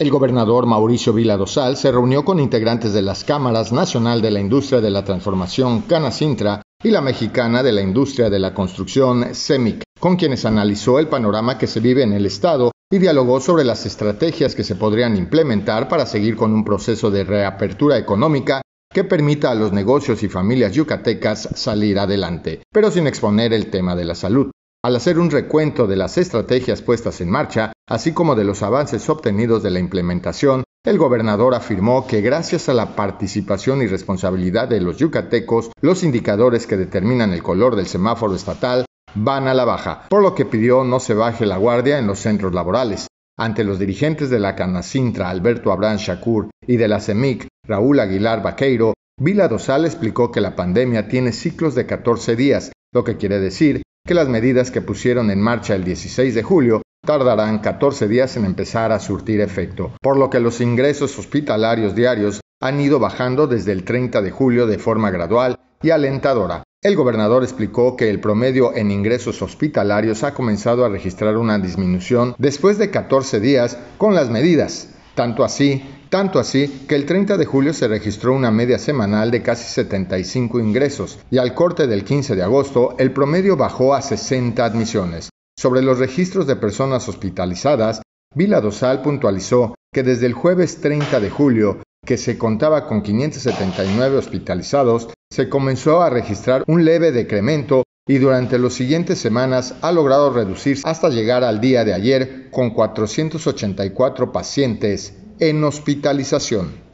El gobernador Mauricio Vila Dosal se reunió con integrantes de las Cámaras Nacional de la Industria de la Transformación, Canacintra, y la Mexicana de la Industria de la Construcción, CEMIC, con quienes analizó el panorama que se vive en el Estado y dialogó sobre las estrategias que se podrían implementar para seguir con un proceso de reapertura económica que permita a los negocios y familias yucatecas salir adelante, pero sin exponer el tema de la salud. Al hacer un recuento de las estrategias puestas en marcha, así como de los avances obtenidos de la implementación, el gobernador afirmó que gracias a la participación y responsabilidad de los yucatecos, los indicadores que determinan el color del semáforo estatal van a la baja, por lo que pidió no se baje la guardia en los centros laborales. Ante los dirigentes de la Canacintra, Alberto Abraham Shakur, y de la CEMIC, Raúl Aguilar Vaqueiro, Vila Dosal explicó que la pandemia tiene ciclos de 14 días, lo que quiere decir que las medidas que pusieron en marcha el 16 de julio tardarán 14 días en empezar a surtir efecto, por lo que los ingresos hospitalarios diarios han ido bajando desde el 30 de julio de forma gradual y alentadora. El gobernador explicó que el promedio en ingresos hospitalarios ha comenzado a registrar una disminución después de 14 días con las medidas. Tanto así, tanto así que el 30 de julio se registró una media semanal de casi 75 ingresos y al corte del 15 de agosto el promedio bajó a 60 admisiones. Sobre los registros de personas hospitalizadas, Vila Dosal puntualizó que desde el jueves 30 de julio, que se contaba con 579 hospitalizados, se comenzó a registrar un leve decremento y durante las siguientes semanas ha logrado reducirse hasta llegar al día de ayer con 484 pacientes en hospitalización.